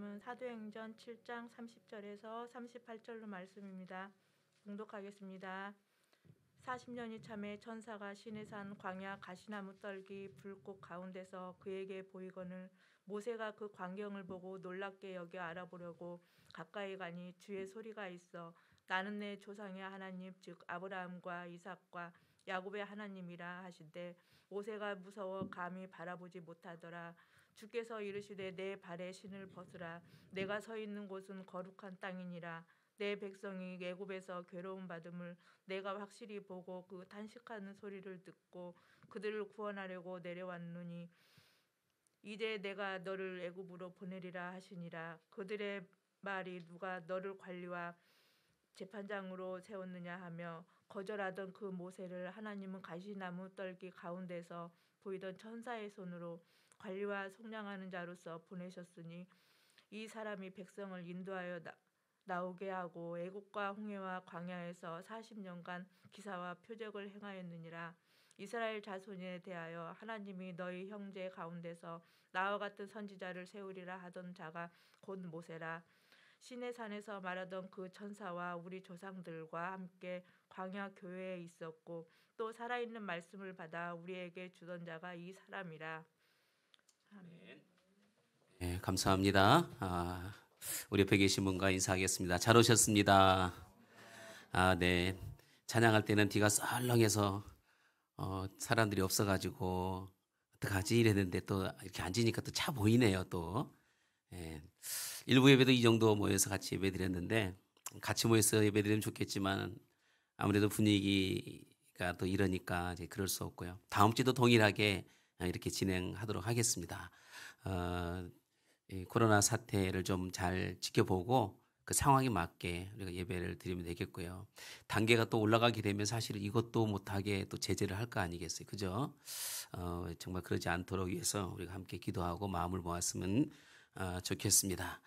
말씀은 사도행전 7장 30절에서 38절로 말씀입니다. 봉독하겠습니다. 40년이 참에 천사가 신의 산 광야 가시나무 떨기 불꽃 가운데서 그에게 보이거늘 모세가 그 광경을 보고 놀랍게 여겨 알아보려고 가까이 가니 주의 소리가 있어 나는 내 조상의 하나님 즉 아브라함과 이삭과 야곱의 하나님이라 하신데 모세가 무서워 감히 바라보지 못하더라 주께서 이르시되 내 발에 신을 벗으라 내가 서 있는 곳은 거룩한 땅이니라 내 백성이 애굽에서 괴로운 받음을 내가 확실히 보고 그 탄식하는 소리를 듣고 그들을 구원하려고 내려왔느니 이제 내가 너를 애굽으로 보내리라 하시니라 그들의 말이 누가 너를 관리와 재판장으로 세웠느냐 하며 거절하던 그 모세를 하나님은 가시나무 떨기 가운데서 보이던 천사의 손으로 관리와 속량하는 자로서 보내셨으니 이 사람이 백성을 인도하여 나, 나오게 하고 애국과 홍해와 광야에서 40년간 기사와 표적을 행하였느니라 이스라엘 자손에 대하여 하나님이 너희 형제 가운데서 나와 같은 선지자를 세우리라 하던 자가 곧 모세라 시내 산에서 말하던 그 천사와 우리 조상들과 함께 광야 교회에 있었고 또 살아있는 말씀을 받아 우리에게 주던 자가 이 사람이라 네, 감사합니다. 아, 우리 옆에 계신 분과 인사하겠습니다. 잘 오셨습니다. 아, 네. 찬양할 때는 비가 썰렁해서 어, 사람들이 없어가지고 어떡하지 이랬는데 또 이렇게 앉으니까 또 차 보이네요 또 예. 일부 예배도 이 정도 모여서 같이 예배 드렸는데 같이 모여서 예배 드리면 좋겠지만 아무래도 분위기가 또 이러니까 이제 그럴 수 없고요 다음 주도 동일하게 이렇게 진행하도록 하겠습니다. 어, 코로나 사태를 좀 잘 지켜보고 그 상황에 맞게 우리가 예배를 드리면 되겠고요. 단계가 또 올라가게 되면 사실 이것도 못하게 또 제재를 할 거 아니겠어요. 그죠? 어, 정말 그러지 않도록 위해서 우리가 함께 기도하고 마음을 모았으면 어, 좋겠습니다.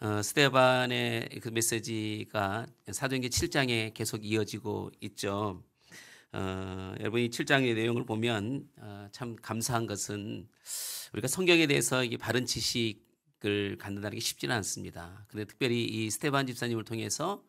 어, 스테반의 그 메시지가 사도행전 7장에 계속 이어지고 있죠. 어, 여러분이 7장의 내용을 보면 어, 참 감사한 것은 우리가 성경에 대해서 이 바른 지식을 갖는다는 게 쉽지는 않습니다. 근데 특별히 이 스테반 집사님을 통해서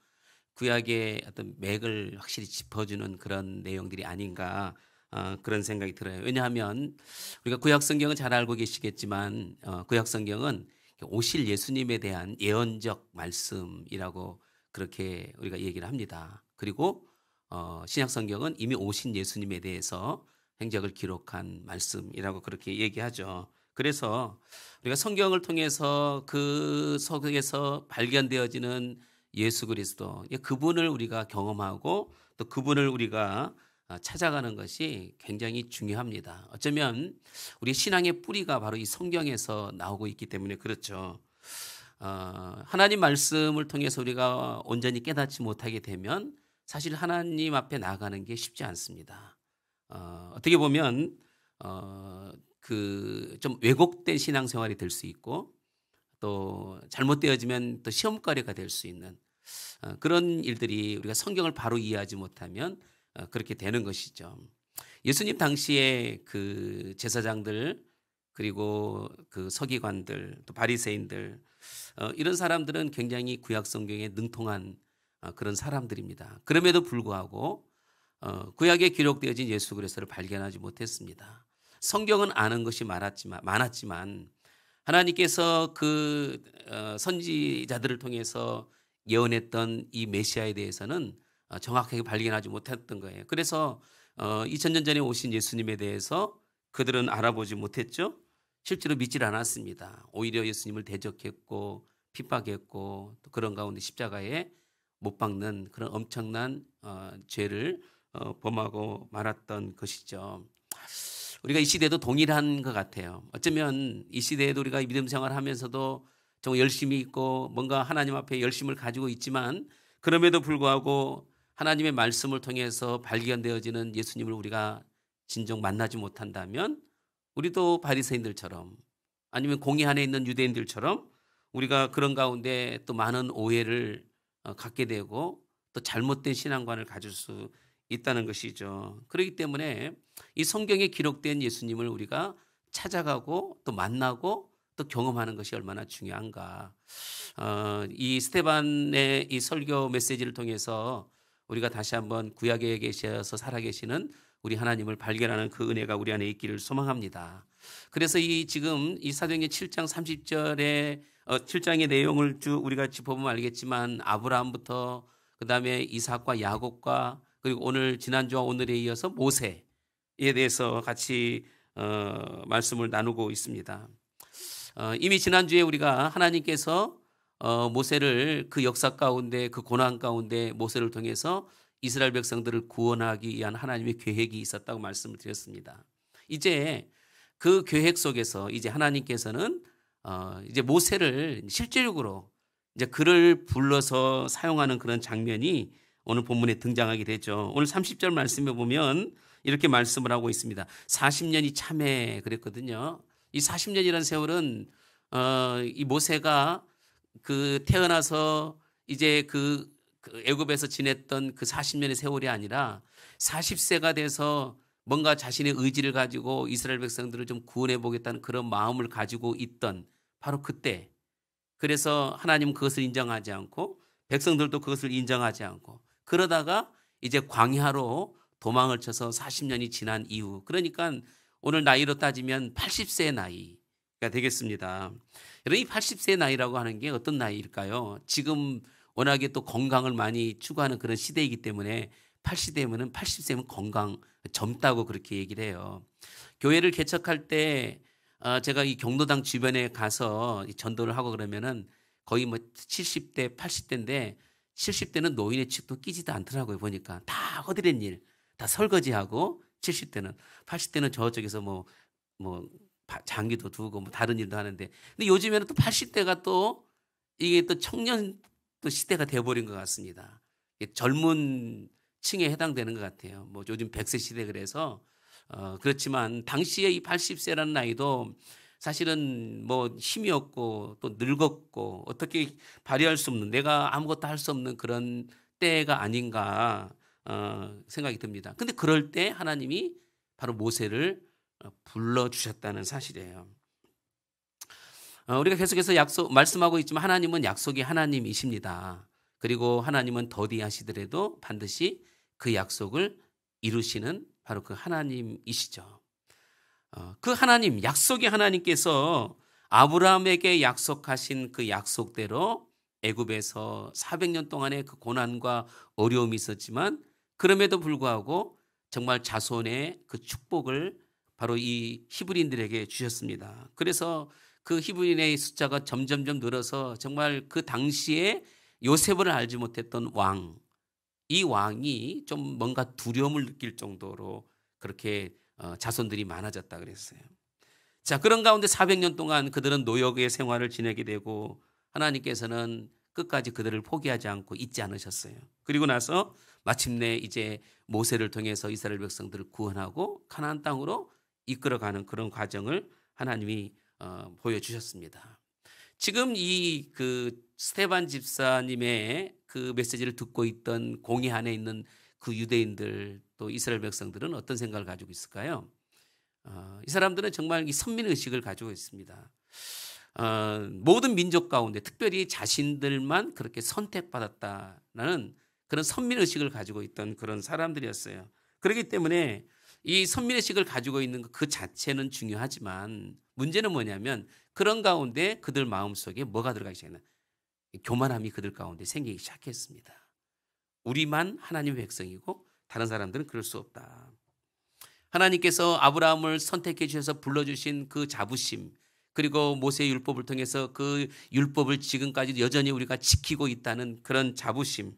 구약의 어떤 맥을 확실히 짚어주는 그런 내용들이 아닌가 어, 그런 생각이 들어요. 왜냐하면 우리가 구약 성경은 잘 알고 계시겠지만 어, 구약 성경은 오실 예수님에 대한 예언적 말씀이라고 그렇게 우리가 얘기를 합니다. 그리고 어, 신약 성경은 이미 오신 예수님에 대해서 행적을 기록한 말씀이라고 그렇게 얘기하죠. 그래서 우리가 성경을 통해서 그 속에서 발견되어지는 예수 그리스도 그분을 우리가 경험하고 또 그분을 우리가 어, 찾아가는 것이 굉장히 중요합니다. 어쩌면 우리 신앙의 뿌리가 바로 이 성경에서 나오고 있기 때문에 그렇죠. 어, 하나님 말씀을 통해서 우리가 온전히 깨닫지 못하게 되면 사실 하나님 앞에 나가는 게 쉽지 않습니다. 어, 어떻게 보면 어, 그좀 왜곡된 신앙생활이 될 수 있고 또 잘못되어지면 또 시험거리가 될 수 있는 어, 그런 일들이 우리가 성경을 바로 이해하지 못하면 어, 그렇게 되는 것이죠. 예수님 당시에 그 제사장들 그리고 그 서기관들 또 바리새인들 어, 이런 사람들은 굉장히 구약 성경에 능통한 어, 그런 사람들입니다. 그럼에도 불구하고 어, 구약에 기록되어진 예수 그리스도를 발견하지 못했습니다. 성경은 아는 것이 많았지만, 많았지만 하나님께서 그 어, 선지자들을 통해서 예언했던 이 메시아에 대해서는 정확하게 발견하지 못했던 거예요. 그래서 2000년 전에 오신 예수님에 대해서 그들은 알아보지 못했죠. 실제로 믿질 않았습니다. 오히려 예수님을 대적했고 핍박했고 또 그런 가운데 십자가에 못 박는 그런 엄청난 어, 죄를 어, 범하고 말았던 것이죠. 우리가 이 시대도 동일한 것 같아요. 어쩌면 이 시대에도 우리가 믿음 생활하면서도 정말 열심히 있고 뭔가 하나님 앞에 열심을 가지고 있지만 그럼에도 불구하고 하나님의 말씀을 통해서 발견되어지는 예수님을 우리가 진정 만나지 못한다면 우리도 바리새인들처럼 아니면 공의 안에 있는 유대인들처럼 우리가 그런 가운데 또 많은 오해를 어, 갖게 되고 또 잘못된 신앙관을 가질 수 있다는 것이죠. 그렇기 때문에 이 성경에 기록된 예수님을 우리가 찾아가고 또 만나고 또 경험하는 것이 얼마나 중요한가. 어, 이 스테반의 이 설교 메시지를 통해서 우리가 다시 한번 구약에 계셔서 살아계시는 우리 하나님을 발견하는 그 은혜가 우리 안에 있기를 소망합니다. 그래서 이 지금 이 사도행전 7장 30절에 7장의 어, 내용을 쭉 우리가 짚어보면 알겠지만 아브라함부터 그 다음에 이삭과 야곱과 그리고 오늘 지난주와 오늘에 이어서 모세에 대해서 같이 어, 말씀을 나누고 있습니다. 어, 이미 지난주에 우리가 하나님께서 어, 모세를 그 역사 가운데 그 고난 가운데 모세를 통해서 이스라엘 백성들을 구원하기 위한 하나님의 계획이 있었다고 말씀을 드렸습니다. 이제 그 계획 속에서 이제 하나님께서는 어, 이제 모세를 실제적으로 이제 그를 불러서 사용하는 그런 장면이 오늘 본문에 등장하게 되죠. 오늘 30절 말씀에 보면 이렇게 말씀을 하고 있습니다. 40년이 참해 그랬거든요. 이 40년이라는 세월은 어, 이 모세가 그 태어나서 이제 그, 그 애굽에서 지냈던 그 40년의 세월이 아니라 40세가 돼서 뭔가 자신의 의지를 가지고 이스라엘 백성들을 좀 구원해 보겠다는 그런 마음을 가지고 있던 바로 그때 그래서 하나님 그것을 인정하지 않고 백성들도 그것을 인정하지 않고 그러다가 이제 광야로 도망을 쳐서 40년이 지난 이후 그러니까 오늘 나이로 따지면 80세 의 나이가 되겠습니다. 여러분 이 80세 나이라고 하는 게 어떤 나이일까요? 지금 워낙에 또 건강을 많이 추구하는 그런 시대이기 때문에 80대면 80세면 건강 젊다고 그렇게 얘기를 해요. 교회를 개척할 때 어, 제가 이 경로당 주변에 가서 전도를 하고 그러면은 거의 뭐 70대, 80대인데 70대는 노인의 측도 끼지도 않더라고요. 보니까 다 허드렛 일, 다 설거지하고 70대는 80대는 저쪽에서 뭐뭐 뭐, 뭐 장기도 두고 뭐 다른 일도 하는데 근데 요즘에는 또 80대가 또 이게 또 청년 또 시대가 되어버린 것 같습니다. 젊은 층에 해당되는 것 같아요. 뭐 요즘 100세 시대 그래서 어 그렇지만 당시에 이 80세라는 나이도 사실은 뭐 힘이 없고 또 늙었고 어떻게 발휘할 수 없는 내가 아무것도 할 수 없는 그런 때가 아닌가 어 생각이 듭니다. 근데 그럴 때 하나님이 바로 모세를 어, 불러 주셨다는 사실이에요. 어, 우리가 계속해서 약속 말씀하고 있지만 하나님은 약속이 하나님이십니다. 그리고 하나님은 더디하시더라도 반드시 그 약속을 이루시는 바로 그 하나님이시죠. 어, 그 하나님, 약속의 하나님께서 아브라함에게 약속하신 그 약속대로 애굽에서 400년 동안의 그 고난과 어려움이 있었지만 그럼에도 불구하고 정말 자손의 그 축복을 바로 이 히브리인들에게 주셨습니다. 그래서 그 히브리인의 숫자가 점점점 늘어서 정말 그 당시에 요셉을 알지 못했던 왕, 이 왕이 좀 뭔가 두려움을 느낄 정도로 그렇게 어, 자손들이 많아졌다 그랬어요. 자, 그런 가운데 400년 동안 그들은 노역의 생활을 지내게 되고 하나님께서는 끝까지 그들을 포기하지 않고 잊지 않으셨어요. 그리고 나서 마침내 이제 모세를 통해서 이스라엘 백성들을 구원하고 가나안 땅으로 이끌어가는 그런 과정을 하나님이 어, 보여주셨습니다. 지금 이 그 스테반 집사님의 그 메시지를 듣고 있던 공의 안에 있는 그 유대인들 또 이스라엘 백성들은 어떤 생각을 가지고 있을까요? 어, 이 사람들은 정말 이 선민 의식을 가지고 있습니다. 어, 모든 민족 가운데 특별히 자신들만 그렇게 선택받았다라는 그런 선민 의식을 가지고 있던 그런 사람들이었어요. 그렇기 때문에이 선민의식을 가지고 있는 그 자체는 중요하지만 문제는 뭐냐면 그런 가운데 그들 마음속에 뭐가 들어가 있냐나 교만함이 그들 가운데 생기기 시작했습니다. 우리만 하나님의 백성이고 다른 사람들은 그럴 수 없다. 하나님께서 아브라함을 선택해 주셔서 불러주신 그 자부심 그리고 모세의 율법을 통해서 그 율법을 지금까지 여전히 우리가 지키고 있다는 그런 자부심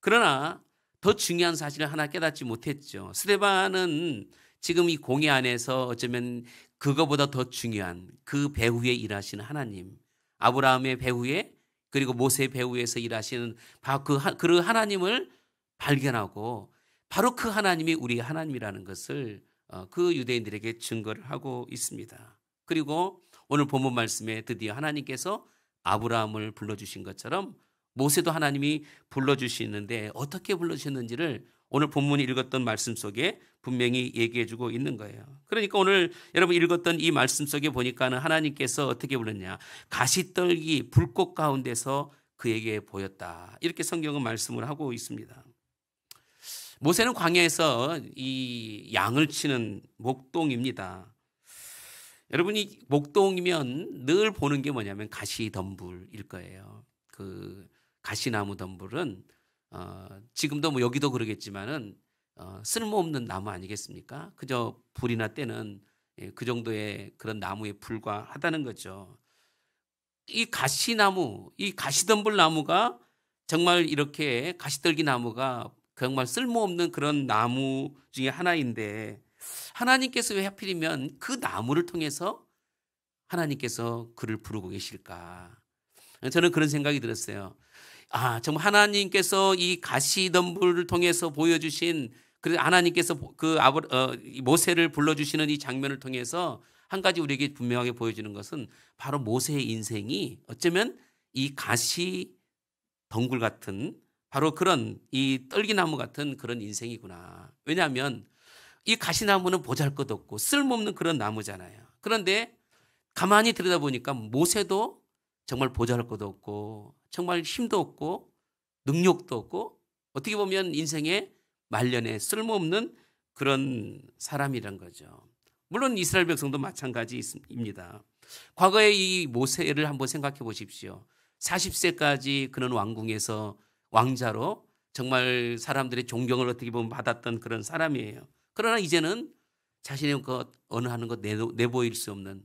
그러나 더 중요한 사실을 하나 깨닫지 못했죠. 스데반은 지금 이 공회 안에서 어쩌면 그거보다 더 중요한 그 배후에 일하시는 하나님 아브라함의 배후에 그리고 모세 배후에서 일하시는 바로 그, 그 하나님을 발견하고 바로 그 하나님이 우리 하나님이라는 것을 어, 그 유대인들에게 증거를 하고 있습니다. 그리고 오늘 본문 말씀에 드디어 하나님께서 아브라함을 불러주신 것처럼 모세도 하나님이 불러주시는데 어떻게 불러주셨는지를 오늘 본문이 읽었던 말씀 속에 분명히 얘기해주고 있는 거예요. 그러니까 오늘 여러분 읽었던 이 말씀 속에 보니까는 하나님께서 어떻게 불렀냐. 가시떨기 불꽃 가운데서 그에게 보였다. 이렇게 성경은 말씀을 하고 있습니다. 모세는 광야에서 이 양을 치는 목동입니다. 여러분 이 목동이면 늘 보는 게 뭐냐면 가시덤불일 거예요. 그 가시나무 덤불은 어, 지금도 뭐 여기도 그러겠지만은 어, 쓸모없는 나무 아니겠습니까? 그저 불이나 때는 예, 그 정도의 그런 나무에 불과하다는 거죠. 이 가시나무, 이 가시덤불 나무가 정말 이렇게 가시떨기 나무가 정말 쓸모없는 그런 나무 중에 하나인데 하나님께서 왜 하필이면 그 나무를 통해서 하나님께서 그를 부르고 계실까? 저는 그런 생각이 들었어요. 아, 정말 하나님께서 이 가시덤불을 통해서 보여주신 그래서 하나님께서 그 아버, 어, 모세를 불러주시는 이 장면을 통해서 한 가지 우리에게 분명하게 보여주는 것은 바로 모세의 인생이 어쩌면 이 가시 덩굴 같은 바로 그런 이 떨기나무 같은 그런 인생이구나. 왜냐하면 이 가시나무는 보잘 것 없고 쓸모없는 그런 나무잖아요. 그런데 가만히 들여다보니까 모세도 정말 보잘 것 없고 정말 힘도 없고 능력도 없고 어떻게 보면 인생에 말년에 쓸모없는 그런 사람이란 거죠. 물론 이스라엘 백성도 마찬가지입니다. 과거에 이 모세를 한번 생각해 보십시오. 40세까지 그런 왕궁에서 왕자로 정말 사람들의 존경을 어떻게 보면 받았던 그런 사람이에요. 그러나 이제는 자신의 것, 어느 하는 것 내보일 수 없는,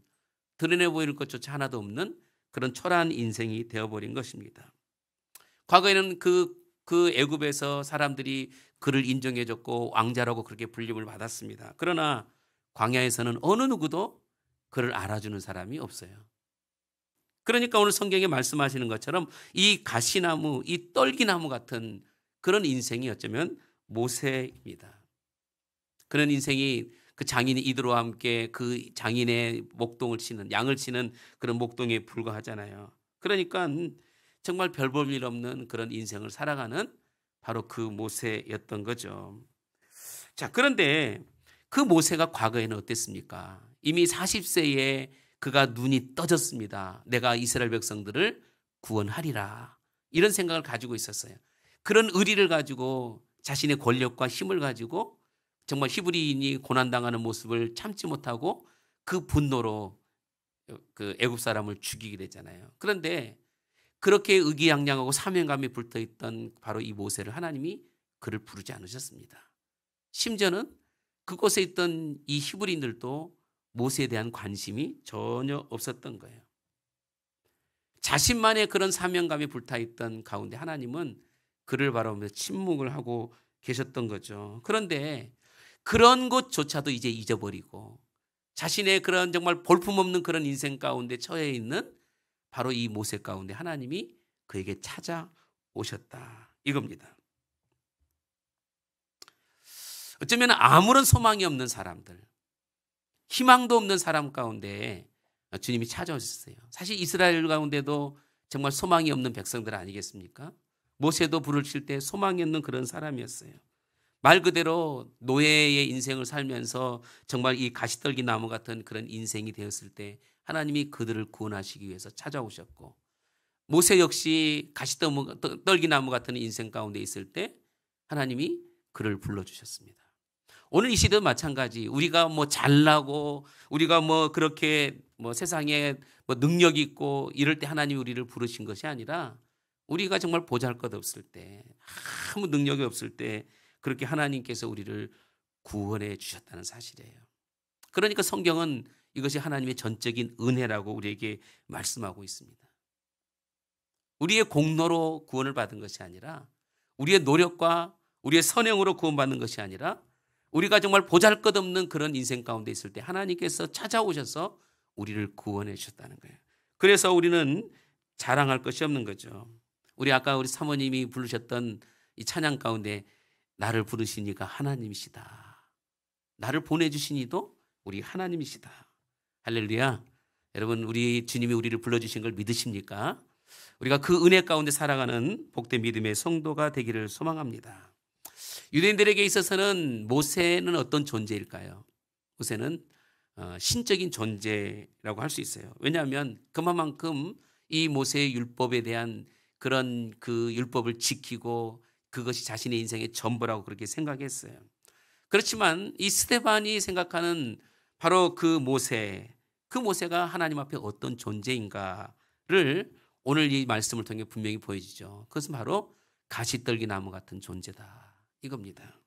드러내 보일 것조차 하나도 없는 그런 초라한 인생이 되어버린 것입니다. 과거에는 그, 그 애굽에서 사람들이 그를 인정해줬고 왕자라고 그렇게 불림을 받았습니다. 그러나 광야에서는 어느 누구도 그를 알아주는 사람이 없어요. 그러니까 오늘 성경에 말씀하시는 것처럼 이 가시나무, 이 떨기나무 같은 그런 인생이 어쩌면 모세입니다. 그런 인생이 그 장인 이 이드로와 함께 그 장인의 목동을 치는 양을 치는 그런 목동에 불과하잖아요. 그러니까 음, 정말 별볼일 없는 그런 인생을 살아가는 바로 그 모세였던 거죠. 자, 그런데 그 모세가 과거에는 어땠습니까? 이미 40세에 그가 눈이 떠졌습니다. 내가 이스라엘 백성들을 구원하리라. 이런 생각을 가지고 있었어요. 그런 의리를 가지고 자신의 권력과 힘을 가지고 정말 히브리인이 고난당하는 모습을 참지 못하고 그 분노로 그 애굽 사람을 죽이게 되잖아요. 그런데 그렇게 의기양양하고 사명감이 불타있던 바로 이 모세를 하나님이 그를 부르지 않으셨습니다. 심지어는 그곳에 있던 이 히브리인들도 모세에 대한 관심이 전혀 없었던 거예요. 자신만의 그런 사명감이 불타있던 가운데 하나님은 그를 바라보며 침묵을 하고 계셨던 거죠. 그런데 그런 것조차도 이제 잊어버리고 자신의 그런 정말 볼품없는 그런 인생 가운데 처해 있는 바로 이 모세 가운데 하나님이 그에게 찾아오셨다. 이겁니다. 어쩌면 아무런 소망이 없는 사람들, 희망도 없는 사람 가운데 주님이 찾아오셨어요. 사실 이스라엘 가운데도 정말 소망이 없는 백성들 아니겠습니까? 모세도 불을 칠 때 소망이 없는 그런 사람이었어요. 말 그대로 노예의 인생을 살면서 정말 이 가시떨기 나무 같은 그런 인생이 되었을 때 하나님이 그들을 구원하시기 위해서 찾아오셨고 모세 역시 가시덤 떨기나무 같은 인생 가운데 있을 때 하나님이 그를 불러주셨습니다. 오늘 이시도 마찬가지 우리가 뭐 잘나고 우리가 뭐 그렇게 뭐 세상에 뭐 능력 있고 이럴 때 하나님이 우리를 부르신 것이 아니라 우리가 정말 보잘것없을 때 아무 능력이 없을 때 그렇게 하나님께서 우리를 구원해 주셨다는 사실이에요. 그러니까 성경은 이것이 하나님의 전적인 은혜라고 우리에게 말씀하고 있습니다. 우리의 공로로 구원을 받은 것이 아니라 우리의 노력과 우리의 선행으로 구원받는 것이 아니라 우리가 정말 보잘 것 없는 그런 인생 가운데 있을 때 하나님께서 찾아오셔서 우리를 구원해 주셨다는 거예요. 그래서 우리는 자랑할 것이 없는 거죠. 우리 아까 우리 사모님이 부르셨던 이 찬양 가운데 나를 부르시니가 하나님이시다. 나를 보내주신 이도 우리 하나님이시다. 할렐루야. 여러분, 우리 주님이 우리를 불러주신 걸 믿으십니까? 우리가 그 은혜 가운데 살아가는 복된 믿음의 성도가 되기를 소망합니다. 유대인들에게 있어서는 모세는 어떤 존재일까요? 모세는 어, 신적인 존재라고 할 수 있어요. 왜냐하면 그만큼 이 모세의 율법에 대한 그런 그 율법을 지키고 그것이 자신의 인생의 전부라고 그렇게 생각했어요. 그렇지만 이 스테반이 생각하는 바로 그 모세, 그 모세가 하나님 앞에 어떤 존재인가를 오늘 이 말씀을 통해 분명히 보여지죠. 그것은 바로 가시떨기 나무 같은 존재다. 이겁니다.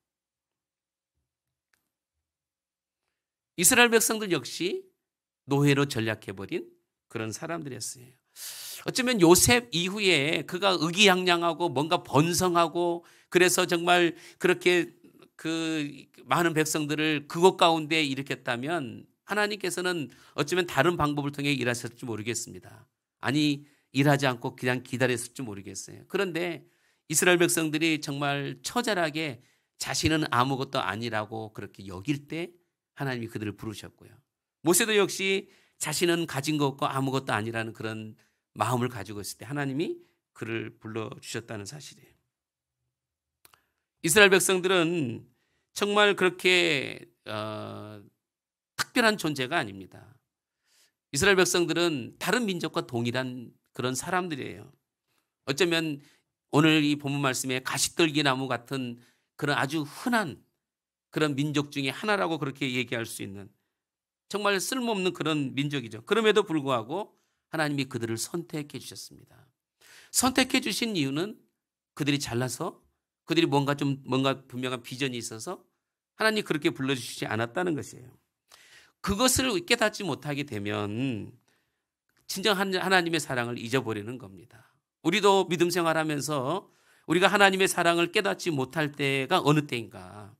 이스라엘 백성들 역시 노예로 전략해버린 그런 사람들이었어요. 어쩌면 요셉 이후에 그가 의기양양하고 뭔가 번성하고 그래서 정말 그렇게 그 많은 백성들을 그것 가운데 일으켰다면 하나님께서는 어쩌면 다른 방법을 통해 일하셨을지 모르겠습니다. 아니 일하지 않고 그냥 기다렸을지 모르겠어요. 그런데 이스라엘 백성들이 정말 처절하게 자신은 아무것도 아니라고 그렇게 여길 때 하나님이 그들을 부르셨고요. 모세도 역시 자신은 가진 것 없고 아무것도 아니라는 그런 마음을 가지고 있을 때 하나님이 그를 불러주셨다는 사실이에요. 이스라엘 백성들은 정말 그렇게 어, 특별한 존재가 아닙니다. 이스라엘 백성들은 다른 민족과 동일한 그런 사람들이에요. 어쩌면 오늘 이 본문 말씀에 가시떨기 나무 같은 그런 아주 흔한 그런 민족 중에 하나라고 그렇게 얘기할 수 있는 정말 쓸모없는 그런 민족이죠. 그럼에도 불구하고 하나님이 그들을 선택해 주셨습니다. 선택해 주신 이유는 그들이 잘나서 그들이 뭔가 좀 뭔가 분명한 비전이 있어서 하나님 그렇게 불러주시지 않았다는 것이에요. 그것을 깨닫지 못하게 되면 진정 하나님의 사랑을 잊어버리는 겁니다. 우리도 믿음 생활하면서 우리가 하나님의 사랑을 깨닫지 못할 때가 어느 때인가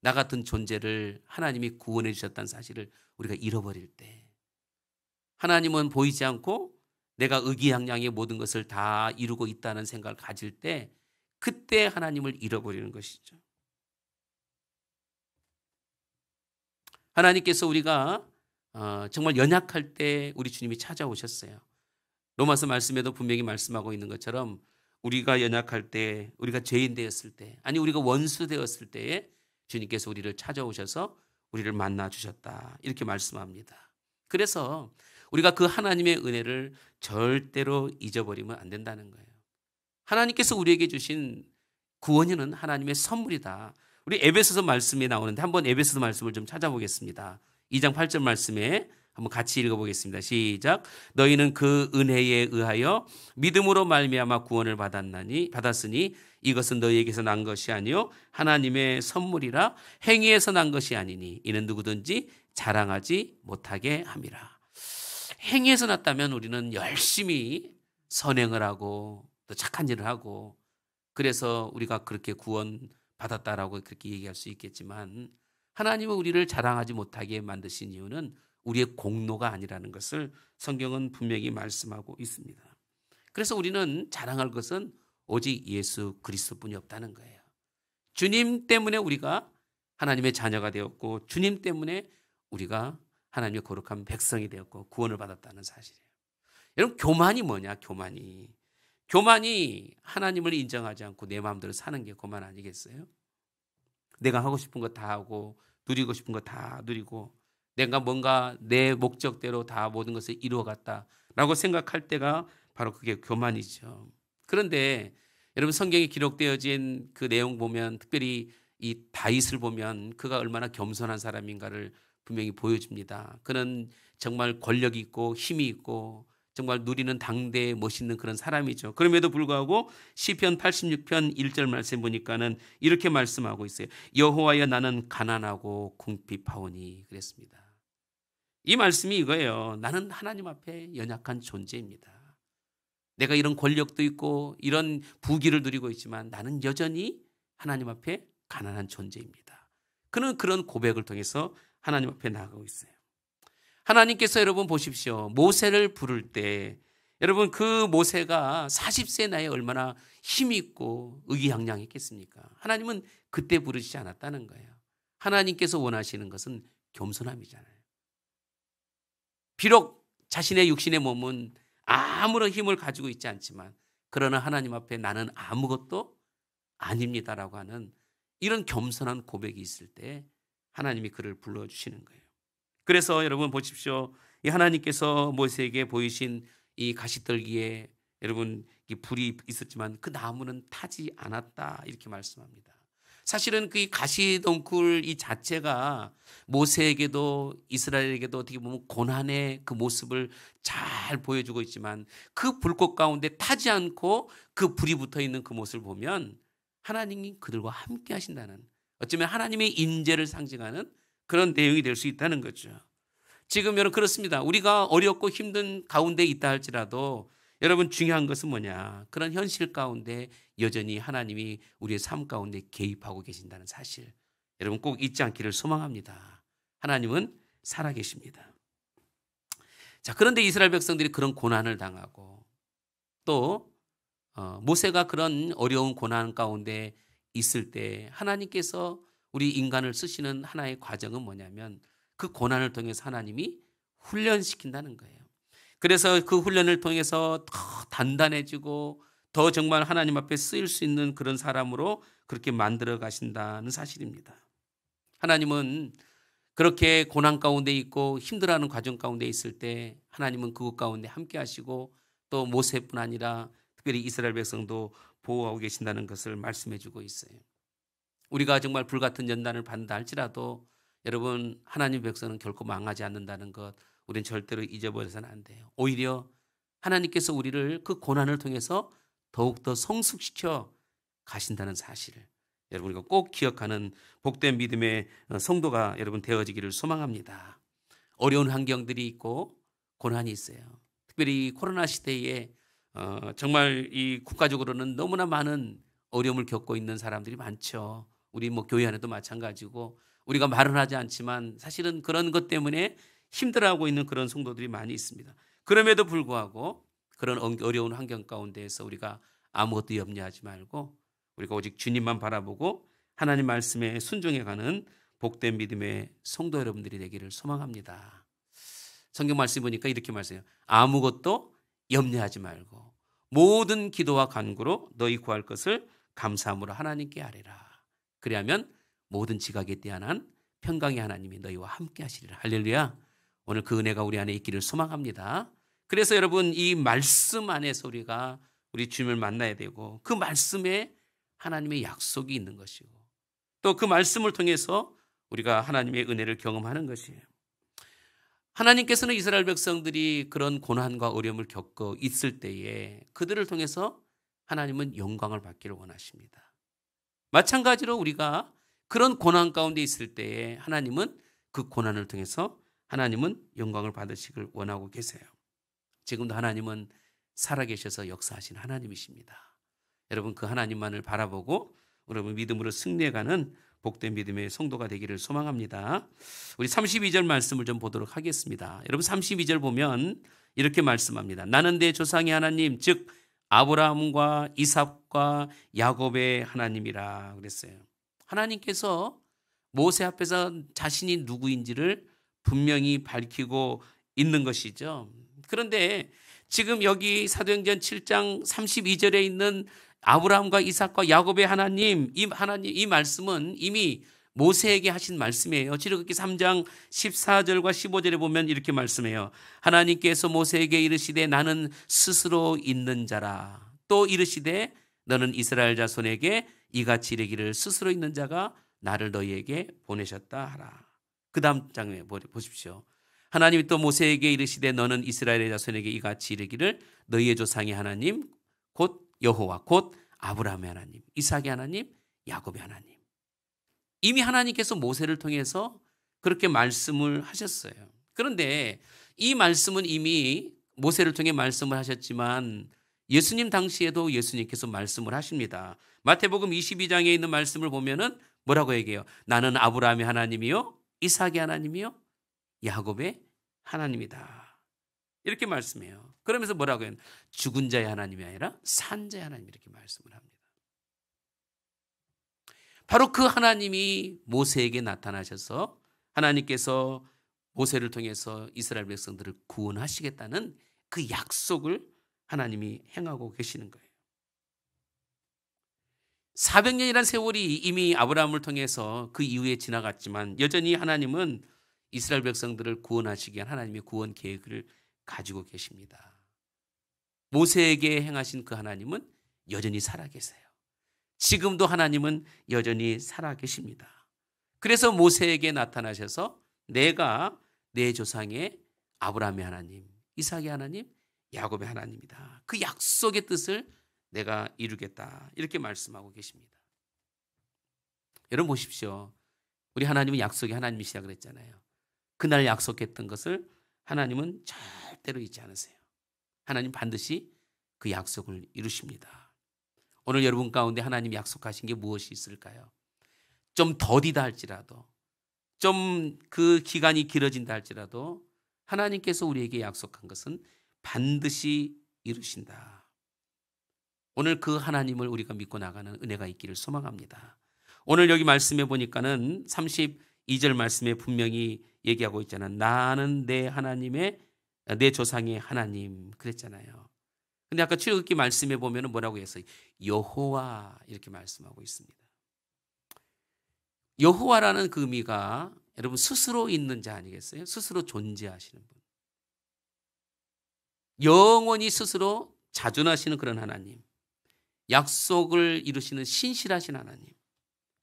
나 같은 존재를 하나님이 구원해 주셨다는 사실을 우리가 잃어버릴 때 하나님은 보이지 않고 내가 의기양양의 모든 것을 다 이루고 있다는 생각을 가질 때 그때 하나님을 잃어버리는 것이죠. 하나님께서 우리가 어, 정말 연약할 때 우리 주님이 찾아오셨어요. 로마서 말씀에도 분명히 말씀하고 있는 것처럼 우리가 연약할 때, 우리가 죄인 되었을 때, 아니 우리가 원수 되었을 때에 주님께서 우리를 찾아오셔서 우리를 만나 주셨다. 이렇게 말씀합니다. 그래서 우리가 그 하나님의 은혜를 절대로 잊어버리면 안 된다는 거예요. 하나님께서 우리에게 주신 구원이는 하나님의 선물이다. 우리 에베소서 말씀이 나오는데 한번 에베소서 말씀을 좀 찾아보겠습니다. 2장 8절 말씀에 한번 같이 읽어보겠습니다. 시작. 너희는 그 은혜에 의하여 믿음으로 말미암아 구원을 받았나니 받았으니 이것은 너희에게서 난 것이 아니요 하나님의 선물이라 행위에서 난 것이 아니니 이는 누구든지 자랑하지 못하게 함이라. 행위에서 났다면 우리는 열심히 선행을 하고 더 착한 일을 하고 그래서 우리가 그렇게 구원받았다라고 그렇게 얘기할 수 있겠지만 하나님은 우리를 자랑하지 못하게 만드신 이유는 우리의 공로가 아니라는 것을 성경은 분명히 말씀하고 있습니다. 그래서 우리는 자랑할 것은 오직 예수 그리스도뿐이 없다는 거예요. 주님 때문에 우리가 하나님의 자녀가 되었고 주님 때문에 우리가 하나님의 거룩한 백성이 되었고 구원을 받았다는 사실이에요. 여러분 교만이 뭐냐? 교만이 교만이 하나님을 인정하지 않고 내 마음대로 사는 게 교만 아니겠어요? 내가 하고 싶은 거 다 하고 누리고 싶은 거 다 누리고 내가 뭔가 내 목적대로 다 모든 것을 이루어갔다라고 생각할 때가 바로 그게 교만이죠. 그런데 여러분 성경에 기록되어진 그 내용 보면 특별히 이 다윗을 보면 그가 얼마나 겸손한 사람인가를 분명히 보여줍니다. 그는 정말 권력 있고 힘이 있고 정말 누리는 당대의 멋있는 그런 사람이죠. 그럼에도 불구하고 시편 86편 1절 말씀 보니까는 이렇게 말씀하고 있어요. 여호와여 나는 가난하고 궁핍하오니 그랬습니다. 이 말씀이 이거예요. 나는 하나님 앞에 연약한 존재입니다. 내가 이런 권력도 있고 이런 부귀를 누리고 있지만 나는 여전히 하나님 앞에 가난한 존재입니다. 그는 그런 고백을 통해서 하나님 앞에 나가고 있어요. 하나님께서 여러분 보십시오. 모세를 부를 때 여러분 그 모세가 40세 나이에 얼마나 힘있고 의기양양했겠습니까? 하나님은 그때 부르시지 않았다는 거예요. 하나님께서 원하시는 것은 겸손함이잖아요. 비록 자신의 육신의 몸은 아무런 힘을 가지고 있지 않지만 그러나 하나님 앞에 나는 아무것도 아닙니다라고 하는 이런 겸손한 고백이 있을 때 하나님이 그를 불러주시는 거예요. 그래서 여러분 보십시오. 이 하나님께서 모세에게 보이신 이 가시떨기에 여러분 이 불이 있었지만 그 나무는 타지 않았다 이렇게 말씀합니다. 사실은 그 가시덩굴 이 자체가 모세에게도 이스라엘에게도 어떻게 보면 고난의 그 모습을 잘 보여주고 있지만 그 불꽃 가운데 타지 않고 그 불이 붙어 있는 그 모습을 보면 하나님이 그들과 함께 하신다는 어쩌면 하나님의 인재를 상징하는 그런 내용이 될 수 있다는 거죠. 지금 여러분 그렇습니다. 우리가 어렵고 힘든 가운데 있다 할지라도 여러분 중요한 것은 뭐냐? 그런 현실 가운데 여전히 하나님이 우리의 삶 가운데 개입하고 계신다는 사실. 여러분 꼭 잊지 않기를 소망합니다. 하나님은 살아계십니다. 자, 그런데 이스라엘 백성들이 그런 고난을 당하고 또 어, 모세가 그런 어려운 고난 가운데 있을 때 하나님께서 우리 인간을 쓰시는 하나의 과정은 뭐냐면 그 고난을 통해서 하나님이 훈련시킨다는 거예요. 그래서 그 훈련을 통해서 더 단단해지고 더 정말 하나님 앞에 쓰일 수 있는 그런 사람으로 그렇게 만들어 가신다는 사실입니다. 하나님은 그렇게 고난 가운데 있고 힘들어하는 과정 가운데 있을 때 하나님은 그것 가운데 함께 하시고 또 모세뿐 아니라 특별히 이스라엘 백성도 보호하고 계신다는 것을 말씀해 주고 있어요. 우리가 정말 불같은 연단을 받는다 할지라도 여러분 하나님 백성은 결코 망하지 않는다는 것 우린 절대로 잊어버려서는 안 돼요. 오히려 하나님께서 우리를 그 고난을 통해서 더욱더 성숙시켜 가신다는 사실을 여러분 이거 꼭 기억하는 복된 믿음의 어, 성도가 여러분 되어지기를 소망합니다. 어려운 환경들이 있고 고난이 있어요. 특별히 코로나 시대에 어, 정말 이 국가적으로는 너무나 많은 어려움을 겪고 있는 사람들이 많죠. 우리 뭐 교회 안에도 마찬가지고 우리가 말은 하지 않지만 사실은 그런 것 때문에 힘들어하고 있는 그런 성도들이 많이 있습니다. 그럼에도 불구하고 그런 어려운 환경 가운데에서 우리가 아무것도 염려하지 말고 우리가 오직 주님만 바라보고 하나님 말씀에 순종해가는 복된 믿음의 성도 여러분들이 되기를 소망합니다. 성경 말씀 보니까 이렇게 말씀해요. 아무것도 염려하지 말고 모든 기도와 간구로 너희 구할 것을 감사함으로 하나님께 아뢰라. 그리하면 모든 지각에 대한한 평강의 하나님이 너희와 함께 하시리라. 할렐루야. 오늘 그 은혜가 우리 안에 있기를 소망합니다. 그래서 여러분 이 말씀 안에 소리가 우리 주님을 만나야 되고 그 말씀에 하나님의 약속이 있는 것이고 또 그 말씀을 통해서 우리가 하나님의 은혜를 경험하는 것이에요. 하나님께서는 이스라엘 백성들이 그런 고난과 어려움을 겪어 있을 때에 그들을 통해서 하나님은 영광을 받기를 원하십니다. 마찬가지로 우리가 그런 고난 가운데 있을 때에 하나님은 그 고난을 통해서 하나님은 영광을 받으시길 원하고 계세요. 지금도 하나님은 살아계셔서 역사하신 하나님이십니다. 여러분 그 하나님만을 바라보고 여러분 믿음으로 승리해가는 복된 믿음의 성도가 되기를 소망합니다. 우리 32절 말씀을 좀 보도록 하겠습니다. 여러분 32절 보면 이렇게 말씀합니다. 나는 내 조상의 하나님 즉 아브라함과 이삭과 야곱의 하나님이라 그랬어요. 하나님께서 모세 앞에서 자신이 누구인지를 분명히 밝히고 있는 것이죠. 그런데 지금 여기 사도행전 7장 32절에 있는 아브라함과 이삭과 야곱의 하나님 이 하나님 이 말씀은 이미 모세에게 하신 말씀이에요. 출애굽기 3장 14절과 15절에 보면 이렇게 말씀해요. 하나님께서 모세에게 이르시되 나는 스스로 있는 자라. 또 이르시되 너는 이스라엘 자손에게 이같이 이르기를 스스로 있는 자가 나를 너희에게 보내셨다 하라. 그 다음 장면에 보십시오. 하나님이 또 모세에게 이르시되 너는 이스라엘의 자손에게 이같이 이르기를 너희의 조상의 하나님 곧 여호와 곧 아브라함의 하나님 이삭의 하나님 야곱의 하나님 이미 하나님께서 모세를 통해서 그렇게 말씀을 하셨어요. 그런데 이 말씀은 이미 모세를 통해 말씀을 하셨지만 예수님 당시에도 예수님께서 말씀을 하십니다. 마태복음 22장에 있는 말씀을 보면은 뭐라고 얘기해요? 나는 아브라함의 하나님이요, 이삭의 하나님이요, 야곱의 하나님이다. 이렇게 말씀해요. 그러면서 뭐라고 해요? 죽은 자의 하나님이 아니라 산자의 하나님 이렇게 말씀을 합니다. 바로 그 하나님이 모세에게 나타나셔서 하나님께서 모세를 통해서 이스라엘 백성들을 구원하시겠다는 그 약속을 하나님이 행하고 계시는 거예요. 400년이란 세월이 이미 아브라함을 통해서 그 이후에 지나갔지만 여전히 하나님은 이스라엘 백성들을 구원하시기 위한 하나님의 구원 계획을 가지고 계십니다. 모세에게 행하신 그 하나님은 여전히 살아계세요. 지금도 하나님은 여전히 살아계십니다. 그래서 모세에게 나타나셔서 내가 내 조상의 아브라함의 하나님, 이삭의 하나님, 야곱의 하나님이다. 그 약속의 뜻을 내가 이루겠다. 이렇게 말씀하고 계십니다. 여러분 보십시오. 우리 하나님은 약속의 하나님이시라 그랬잖아요. 그날 약속했던 것을 하나님은 절대로 잊지 않으세요. 하나님 반드시 그 약속을 이루십니다. 오늘 여러분 가운데 하나님 약속하신 게 무엇이 있을까요? 좀 더디다 할지라도 좀 그 기간이 길어진다 할지라도 하나님께서 우리에게 약속한 것은 반드시 이루신다. 오늘 그 하나님을 우리가 믿고 나가는 은혜가 있기를 소망합니다. 오늘 여기 말씀해 보니까는 32절 말씀에 분명히 얘기하고 있잖아. 나는 내 하나님의 내 조상의 하나님 그랬잖아요. 근데 아까 출애굽기 말씀해 보면은 뭐라고 했어요? 여호와 이렇게 말씀하고 있습니다. 여호와라는 그 의미가 여러분 스스로 있는 자 아니겠어요? 스스로 존재하시는 분. 영원히 스스로 자존하시는 그런 하나님. 약속을 이루시는 신실하신 하나님.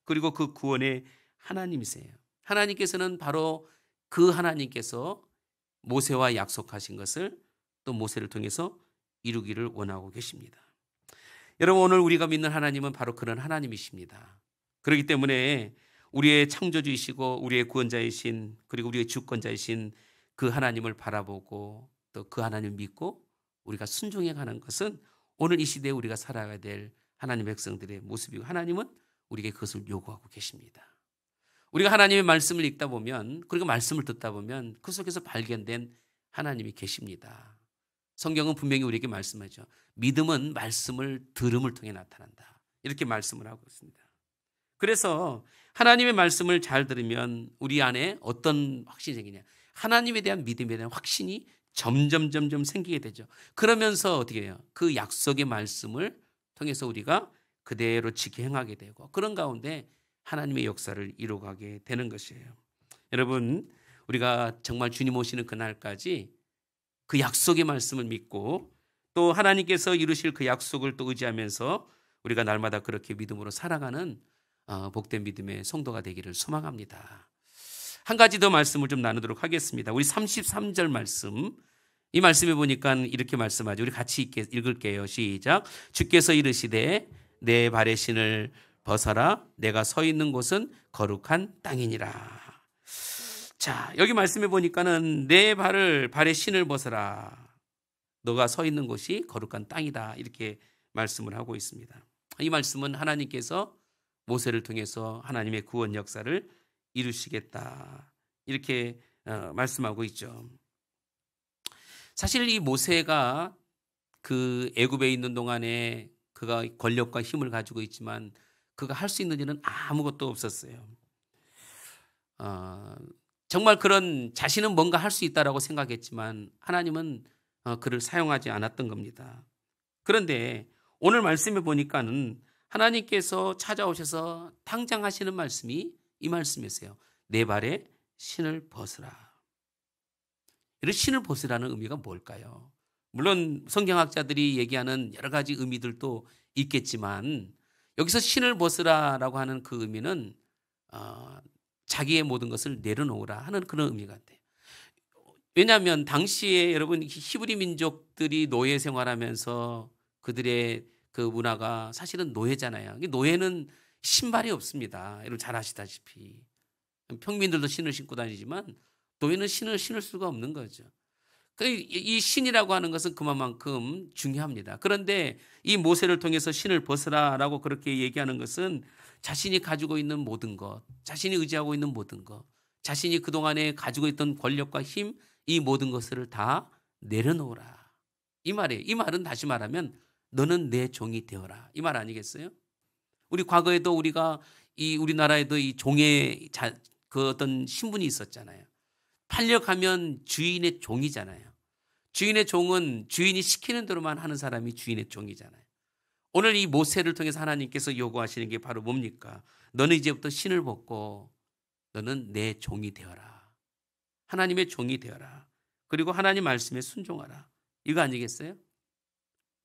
그리고 그 구원의 하나님이세요. 하나님께서는 바로 그 하나님께서 모세와 약속하신 것을 또 모세를 통해서 이루기를 원하고 계십니다. 여러분 오늘 우리가 믿는 하나님은 바로 그런 하나님이십니다. 그렇기 때문에 우리의 창조주이시고 우리의 구원자이신 그리고 우리의 주권자이신 그 하나님을 바라보고 또 그하나님 믿고 우리가 순종해 가는 것은 오늘 이 시대에 우리가 살아가야 될 하나님 백성들의 모습이고 하나님은 우리에게 그것을 요구하고 계십니다. 우리가 하나님의 말씀을 읽다 보면 그리고 말씀을 듣다 보면 그 속에서 발견된 하나님이 계십니다. 성경은 분명히 우리에게 말씀하죠. 믿음은 말씀을 들음을 통해 나타난다. 이렇게 말씀을 하고 있습니다. 그래서 하나님의 말씀을 잘 들으면 우리 안에 어떤 확신이 생기냐. 하나님에 대한 믿음에 대한 확신이 점점 점점 생기게 되죠. 그러면서 어떻게 해요? 그 약속의 말씀을 통해서 우리가 그대로 지켜 행하게 되고 그런 가운데 하나님의 역사를 이루어가게 되는 것이에요. 여러분, 우리가 정말 주님 오시는 그날까지 그 약속의 말씀을 믿고 또 하나님께서 이루실 그 약속을 또 의지하면서 우리가 날마다 그렇게 믿음으로 살아가는 어, 복된 믿음의 성도가 되기를 소망합니다. 한 가지 더 말씀을 좀 나누도록 하겠습니다. 우리 33절 말씀 이 말씀에 보니까 이렇게 말씀하죠. 우리 같이 읽을게요. 시작. 주께서 이르시되 내 발의 신을 벗어라 내가 서 있는 곳은 거룩한 땅이니라. 자, 여기 말씀해 보니까는 내 발을 발에 신을 벗어라. 너가 서 있는 곳이 거룩한 땅이다. 이렇게 말씀을 하고 있습니다. 이 말씀은 하나님께서 모세를 통해서 하나님의 구원 역사를 이루시겠다. 이렇게 어, 말씀하고 있죠. 사실 이 모세가 그 애굽에 있는 동안에 그가 권력과 힘을 가지고 있지만 그가 할 수 있는 일은 아무것도 없었어요. 어, 정말 그런 자신은 뭔가 할 수 있다라고 생각했지만 하나님은 어, 그를 사용하지 않았던 겁니다. 그런데 오늘 말씀에 보니까는 하나님께서 찾아오셔서 당장 하시는 말씀이 이 말씀이세요. 내 발에 신을 벗으라. 이런 신을 벗으라는 의미가 뭘까요? 물론 성경학자들이 얘기하는 여러 가지 의미들도 있겠지만 여기서 신을 벗으라라고 하는 그 의미는 어, 자기의 모든 것을 내려놓으라 하는 그런 의미 같아요. 왜냐하면 당시에 여러분 히브리 민족들이 노예 생활하면서 그들의 그 문화가 사실은 노예잖아요. 노예는 신발이 없습니다. 여러분 잘 아시다시피 평민들도 신을 신고 다니지만 노예는 신을 신을 수가 없는 거죠. 그러니까 이 신이라고 하는 것은 그만큼 중요합니다. 그런데 이 모세를 통해서 신을 벗으라라고 그렇게 얘기하는 것은 자신이 가지고 있는 모든 것, 자신이 의지하고 있는 모든 것, 자신이 그동안에 가지고 있던 권력과 힘, 이 모든 것을 다 내려놓으라. 이 말이에요. 이 말은 다시 말하면 너는 내 종이 되어라. 이 말 아니겠어요? 우리 과거에도 우리가 이 우리나라에도 이 종의 자, 그 어떤 신분이 있었잖아요. 팔려가면 주인의 종이잖아요. 주인의 종은 주인이 시키는 대로만 하는 사람이 주인의 종이잖아요. 오늘 이 모세를 통해서 하나님께서 요구하시는 게 바로 뭡니까? 너는 이제부터 신을 벗고 너는 내 종이 되어라. 하나님의 종이 되어라. 그리고 하나님 말씀에 순종하라. 이거 아니겠어요?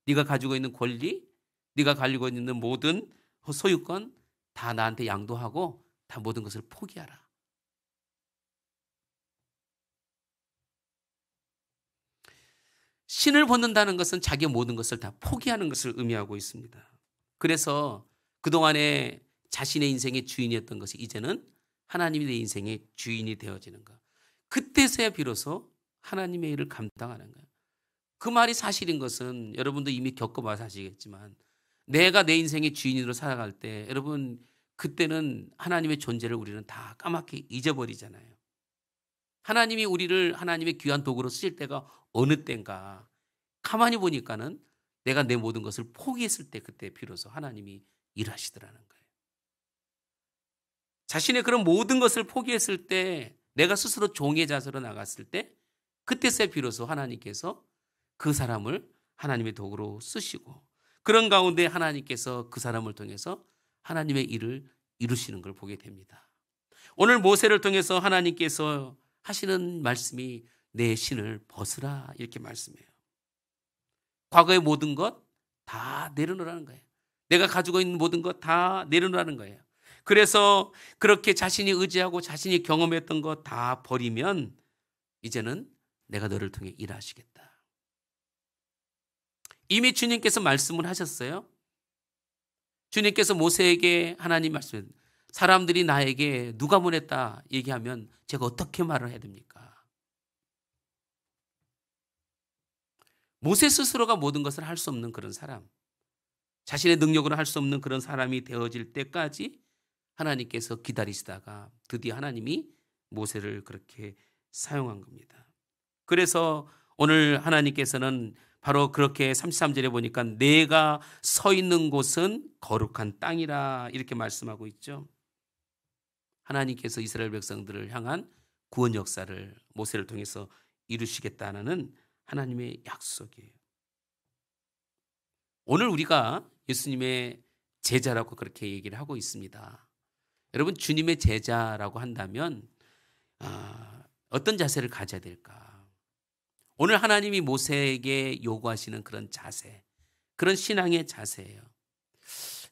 네가 가지고 있는 권리, 네가 가지고 있는 모든 소유권 다 나한테 양도하고 다 모든 것을 포기하라. 신을 벗는다는 것은 자기의 모든 것을 다 포기하는 것을 의미하고 있습니다. 그래서 그동안에 자신의 인생의 주인이었던 것이 이제는 하나님이 인생의 주인이 되어지는 것. 그때서야 비로소 하나님의 일을 감당하는 거그 말이 사실인 것은 여러분도 이미 겪어봐서 아시겠지만 내가 내 인생의 주인으로 살아갈 때 여러분 그때는 하나님의 존재를 우리는 다 까맣게 잊어버리잖아요. 하나님이 우리를 하나님의 귀한 도구로 쓰실 때가 어느 때인가 가만히 보니까는 내가 내 모든 것을 포기했을 때 그때 비로소 하나님이 일하시더라는 거예요. 자신의 그런 모든 것을 포기했을 때 내가 스스로 종의 자세로 나갔을 때 그때서야 비로소 하나님께서 그 사람을 하나님의 도구로 쓰시고 그런 가운데 하나님께서 그 사람을 통해서 하나님의 일을 이루시는 걸 보게 됩니다. 오늘 모세를 통해서 하나님께서 하시는 말씀이 내 신을 벗으라 이렇게 말씀해요. 과거의 모든 것 다 내려놓으라는 거예요. 내가 가지고 있는 모든 것 다 내려놓으라는 거예요. 그래서 그렇게 자신이 의지하고 자신이 경험했던 것 다 버리면 이제는 내가 너를 통해 일하시겠다. 이미 주님께서 말씀을 하셨어요. 주님께서 모세에게 하나님 말씀 사람들이 나에게 누가 보냈다 얘기하면 제가 어떻게 말을 해야 됩니까? 모세 스스로가 모든 것을 할 수 없는 그런 사람, 자신의 능력으로 할 수 없는 그런 사람이 되어질 때까지 하나님께서 기다리시다가 드디어 하나님이 모세를 그렇게 사용한 겁니다. 그래서 오늘 하나님께서는 바로 그렇게 33절에 보니까 내가 서 있는 곳은 거룩한 땅이라 이렇게 말씀하고 있죠. 하나님께서 이스라엘 백성들을 향한 구원 역사를 모세를 통해서 이루시겠다는 하나님의 약속이에요. 오늘 우리가 예수님의 제자라고 그렇게 얘기를 하고 있습니다. 여러분 주님의 제자라고 한다면 아, 어떤 자세를 가져야 될까? 오늘 하나님이 모세에게 요구하시는 그런 자세, 그런 신앙의 자세예요.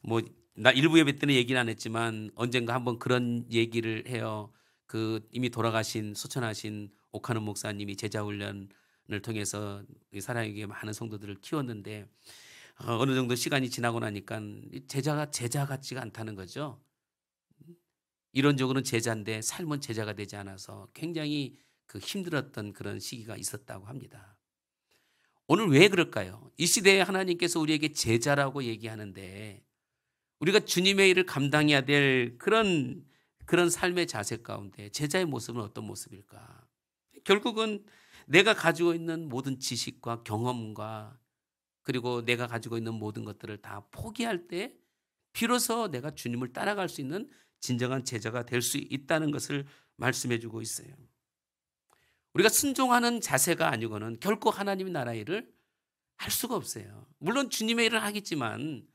뭐나 일부 예배 때는 얘기는 안 했지만 언젠가 한번 그런 얘기를 해요. 그 이미 돌아가신 소천하신 옥하는 목사님이 제자 훈련을 통해서 사랑에게 많은 성도들을 키웠는데 어, 어느 정도 시간이 지나고 나니까 제자가 제자 같지가 않다는 거죠. 이론적으로는 제자인데 삶은 제자가 되지 않아서 굉장히 그 힘들었던 그런 시기가 있었다고 합니다. 오늘 왜 그럴까요? 이 시대에 하나님께서 우리에게 제자라고 얘기하는데 우리가 주님의 일을 감당해야 될 그런 그런 삶의 자세 가운데 제자의 모습은 어떤 모습일까? 결국은 내가 가지고 있는 모든 지식과 경험과 그리고 내가 가지고 있는 모든 것들을 다 포기할 때 비로소 내가 주님을 따라갈 수 있는 진정한 제자가 될 수 있다는 것을 말씀해 주고 있어요. 우리가 순종하는 자세가 아니고는 결코 하나님 의 나라 일을 할 수가 없어요. 물론 주님의 일을 하겠지만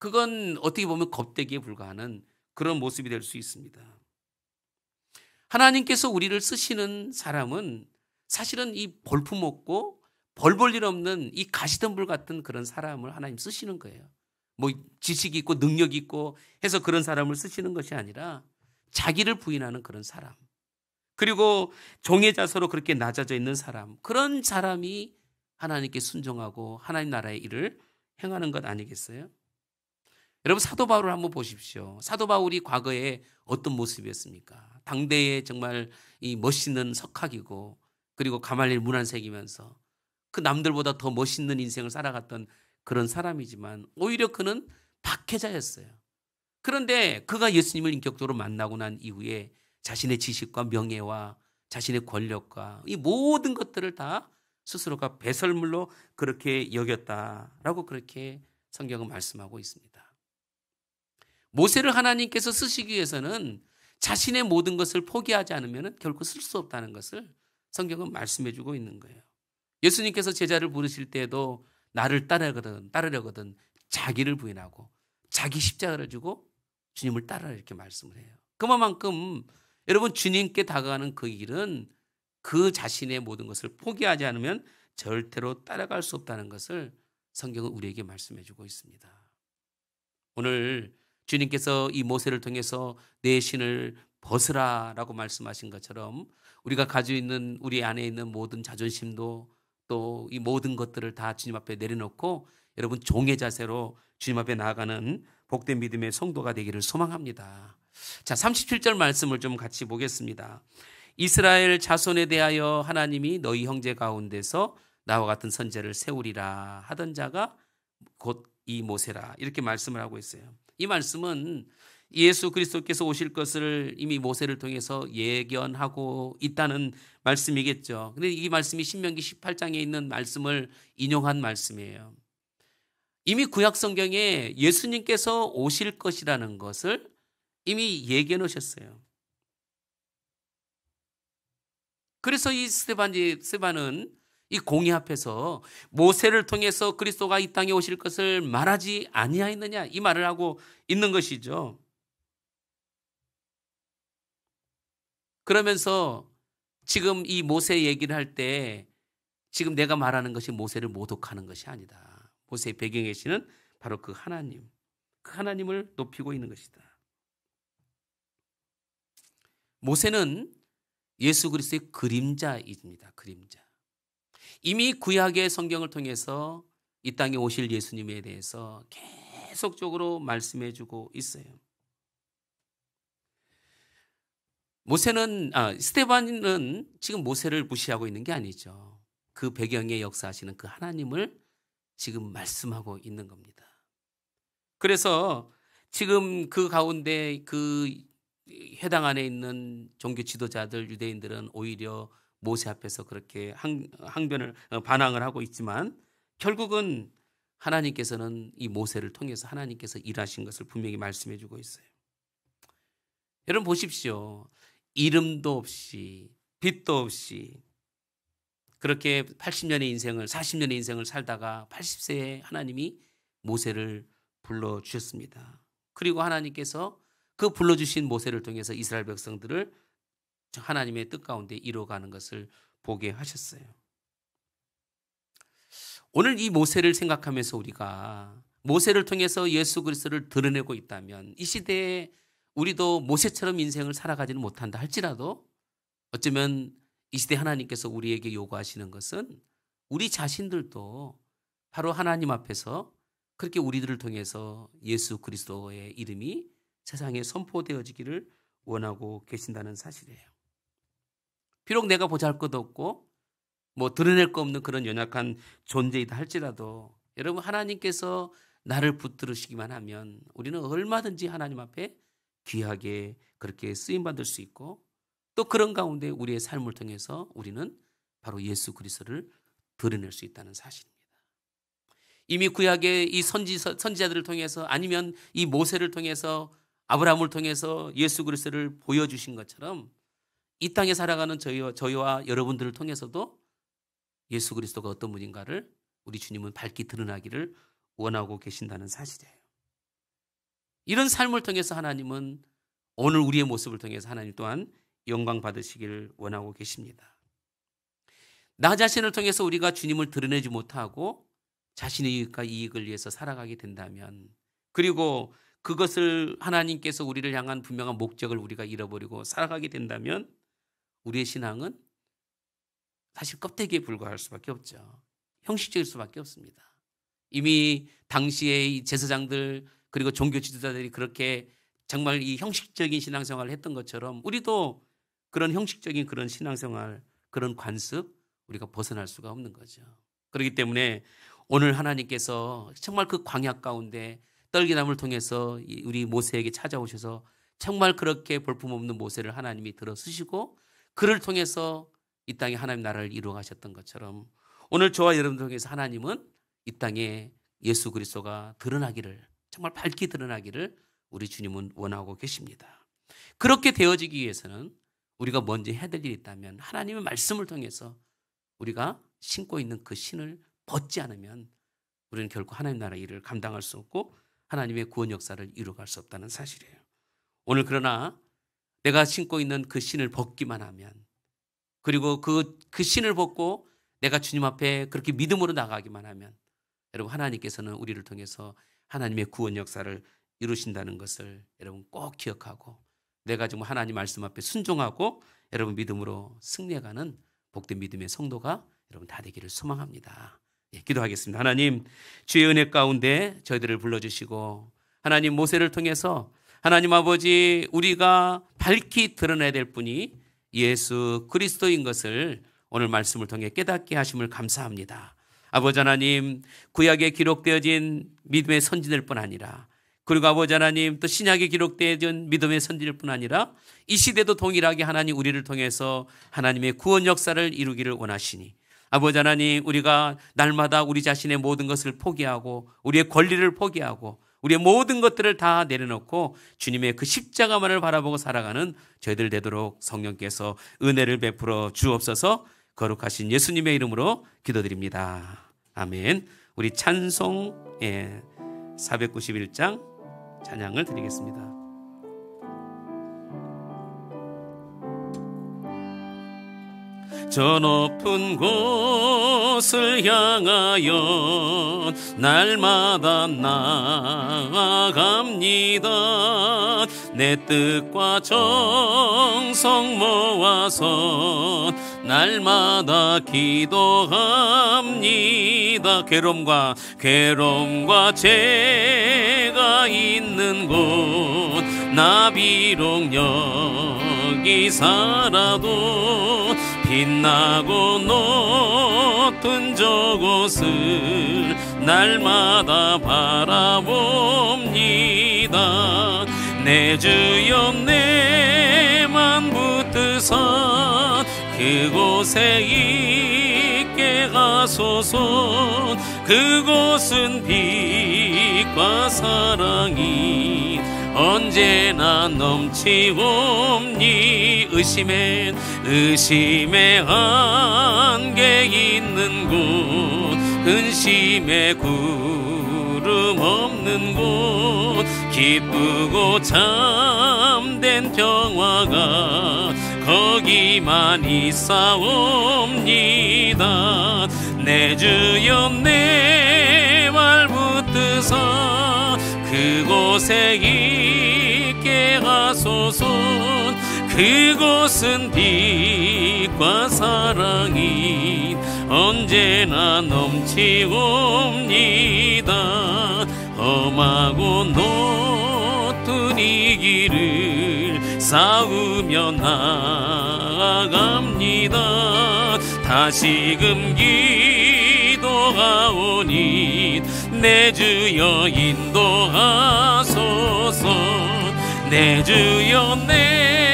그건 어떻게 보면 겁대기에 불과하는 그런 모습이 될 수 있습니다. 하나님께서 우리를 쓰시는 사람은 사실은 이 볼품없고 벌볼일 없는 이 가시덤불 같은 그런 사람을 하나님 쓰시는 거예요. 뭐지식 있고 능력 있고 해서 그런 사람을 쓰시는 것이 아니라 자기를 부인하는 그런 사람. 그리고 종의 자서로 그렇게 낮아져 있는 사람. 그런 사람이 하나님께 순종하고 하나님 나라의 일을 행하는 것 아니겠어요? 여러분 사도 바울을 한번 보십시오. 사도 바울이 과거에 어떤 모습이었습니까? 당대에 정말 이 멋있는 석학이고 그리고 가말릴 문안색이면서 그 남들보다 더 멋있는 인생을 살아갔던 그런 사람이지만 오히려 그는 박해자였어요. 그런데 그가 예수님을 인격적으로 만나고 난 이후에 자신의 지식과 명예와 자신의 권력과 이 모든 것들을 다 스스로가 배설물로 그렇게 여겼다라고 그렇게 성경은 말씀하고 있습니다. 모세를 하나님께서 쓰시기 위해서는 자신의 모든 것을 포기하지 않으면 결코 쓸 수 없다는 것을 성경은 말씀해 주고 있는 거예요. 예수님께서 제자를 부르실 때에도 나를 따르거든, 따르려거든 자기를 부인하고 자기 십자가를 주고 주님을 따라 이렇게 말씀을 해요. 그만큼 여러분 주님께 다가가는 그 길은 그 자신의 모든 것을 포기하지 않으면 절대로 따라갈 수 없다는 것을 성경은 우리에게 말씀해 주고 있습니다. 오늘 주님께서 이 모세를 통해서 내 신을 벗으라라고 말씀하신 것처럼 우리가 가지고 있는 우리 안에 있는 모든 자존심도 또 이 모든 것들을 다 주님 앞에 내려놓고 여러분 종의 자세로 주님 앞에 나아가는 복된 믿음의 성도가 되기를 소망합니다. 자, 37절 말씀을 좀 같이 보겠습니다. 이스라엘 자손에 대하여 하나님이 너희 형제 가운데서 나와 같은 선제를 세우리라 하던 자가 곧 이 모세라 이렇게 말씀을 하고 있어요. 이 말씀은 예수 그리스도께서 오실 것을 이미 모세를 통해서 예견하고 있다는 말씀이겠죠. 근데 이 말씀이 신명기 18장에 있는 말씀을 인용한 말씀이에요. 이미 구약 성경에 예수님께서 오실 것이라는 것을 이미 예견 하셨어요. 그래서 이 스테반이 스테반은 이 공의 앞에서 모세를 통해서 그리스도가 이 땅에 오실 것을 말하지 아니하였느냐 이 말을 하고 있는 것이죠. 그러면서 지금 이 모세 얘기를 할 때 지금 내가 말하는 것이 모세를 모독하는 것이 아니다. 모세의 배경에 계시는 바로 그 하나님. 그 하나님을 높이고 있는 것이다. 모세는 예수 그리스도의 그림자입니다. 그림자. 이미 구약의 성경을 통해서 이 땅에 오실 예수님에 대해서 계속적으로 말씀해 주고 있어요. 모세는 아, 스테반은 지금 모세를 무시하고 있는 게 아니죠. 그 배경에 역사하시는 그 하나님을 지금 말씀하고 있는 겁니다. 그래서 지금 그 가운데 그 해당 안에 있는 종교 지도자들 유대인들은 오히려 모세 앞에서 그렇게 항, 항변을 어, 반항을 하고 있지만 결국은 하나님께서는 이 모세를 통해서 하나님께서 일하신 것을 분명히 말씀해 주고 있어요. 여러분 보십시오. 이름도 없이 빚도 없이 그렇게 80년의 인생을 40년의 인생을 살다가 80세에 하나님이 모세를 불러 주셨습니다. 그리고 하나님께서 그 불러 주신 모세를 통해서 이스라엘 백성들을 하나님의 뜻 가운데 이루가는 것을 보게 하셨어요. 오늘 이 모세를 생각하면서 우리가 모세를 통해서 예수 그리스도를 드러내고 있다면 이 시대에 우리도 모세처럼 인생을 살아가지는 못한다 할지라도 어쩌면 이 시대 하나님께서 우리에게 요구하시는 것은 우리 자신들도 바로 하나님 앞에서 그렇게 우리들을 통해서 예수 그리스도의 이름이 세상에 선포되어지기를 원하고 계신다는 사실이에요. 비록 내가 보잘 것도 없고 뭐 드러낼 것 없는 그런 연약한 존재이다 할지라도 여러분 하나님께서 나를 붙들으시기만 하면 우리는 얼마든지 하나님 앞에 귀하게 그렇게 쓰임 받을 수 있고 또 그런 가운데 우리의 삶을 통해서 우리는 바로 예수 그리스도를 드러낼 수 있다는 사실입니다. 이미 구약의 이 선지 선지자들을 통해서 아니면 이 모세를 통해서 아브라함을 통해서 예수 그리스도를 보여주신 것처럼 이 땅에 살아가는 저희와, 저희와 여러분들을 통해서도 예수 그리스도가 어떤 분인가를 우리 주님은 밝히 드러나기를 원하고 계신다는 사실이에요. 이런 삶을 통해서 하나님은 오늘 우리의 모습을 통해서 하나님 또한 영광 받으시길 원하고 계십니다. 나 자신을 통해서 우리가 주님을 드러내지 못하고 자신의 이익과 이익을 위해서 살아가게 된다면 그리고 그것을 하나님께서 우리를 향한 분명한 목적을 우리가 잃어버리고 살아가게 된다면 우리의 신앙은 사실 껍데기에 불과할 수밖에 없죠. 형식적일 수밖에 없습니다. 이미 당시의 제사장들 그리고 종교 지도자들이 그렇게 정말 이 형식적인 신앙생활을 했던 것처럼 우리도 그런 형식적인 그런 신앙생활 그런 관습 우리가 벗어날 수가 없는 거죠. 그렇기 때문에 오늘 하나님께서 정말 그 광야 가운데 떨기나무를 통해서 우리 모세에게 찾아오셔서 정말 그렇게 볼품없는 모세를 하나님이 들어 쓰시고 그를 통해서 이 땅에 하나님 나라를 이루어 가셨던 것처럼 오늘 저와 여러분들 통해서 하나님은 이 땅에 예수 그리스도가 드러나기를 정말 밝게 드러나기를 우리 주님은 원하고 계십니다. 그렇게 되어지기 위해서는 우리가 먼저 해야 될 일이 있다면 하나님의 말씀을 통해서 우리가 신고 있는 그 신을 벗지 않으면 우리는 결코 하나님 나라 일을 감당할 수 없고 하나님의 구원 역사를 이루어갈 수 없다는 사실이에요. 오늘 그러나 내가 신고 있는 그 신을 벗기만 하면 그리고 그, 그 신을 벗고 내가 주님 앞에 그렇게 믿음으로 나가기만 하면 여러분 하나님께서는 우리를 통해서 하나님의 구원 역사를 이루신다는 것을 여러분 꼭 기억하고 내가 지금 하나님 말씀 앞에 순종하고 여러분 믿음으로 승리해가는 복된 믿음의 성도가 여러분 다 되기를 소망합니다. 예, 기도하겠습니다. 하나님 주의 은혜 가운데 저희들을 불러주시고 하나님 모세를 통해서 하나님 아버지 우리가 밝히 드러내야 될 분이 예수 그리스도인 것을 오늘 말씀을 통해 깨닫게 하심을 감사합니다. 아버지 하나님 구약에 기록되어진 믿음의 선진일 뿐 아니라 그리고 아버지 하나님 또 신약에 기록되어진 믿음의 선지일 뿐 아니라 이 시대도 동일하게 하나님 우리를 통해서 하나님의 구원 역사를 이루기를 원하시니 아버지 하나님 우리가 날마다 우리 자신의 모든 것을 포기하고 우리의 권리를 포기하고 우리의 모든 것들을 다 내려놓고 주님의 그 십자가만을 바라보고 살아가는 저희들 되도록 성령께서 은혜를 베풀어 주옵소서 거룩하신 예수님의 이름으로 기도드립니다. 아멘. 우리 찬송 예, 491장 찬양을 드리겠습니다. 저 높은 곳을 향하여 날마다 나아갑니다. 내 뜻과 정성 모아서 날마다 기도합니다. 괴로움과 괴로움과 죄가 있는 곳 나 비록 여기 살아도 빛나고 높은 저곳을 날마다 바라봅니다 내 주여 내만 붙드사 그곳에 있게 가소서 그곳은 빛과 사랑이 언제나 넘치옵니 의심엔 의심의 안개 있는 곳 근심의 구름 없는 곳 기쁘고 참된 평화가 거기만 있사옵니다 내 주여 내말 붙드사 그곳에 있게 하소서 그곳은 빛과 사랑이 언제나 넘치옵니다 험하고 높은 이 길을 싸우며 나아갑니다 다시금 기도하오니 내 주여 인도하소서 내 주여 내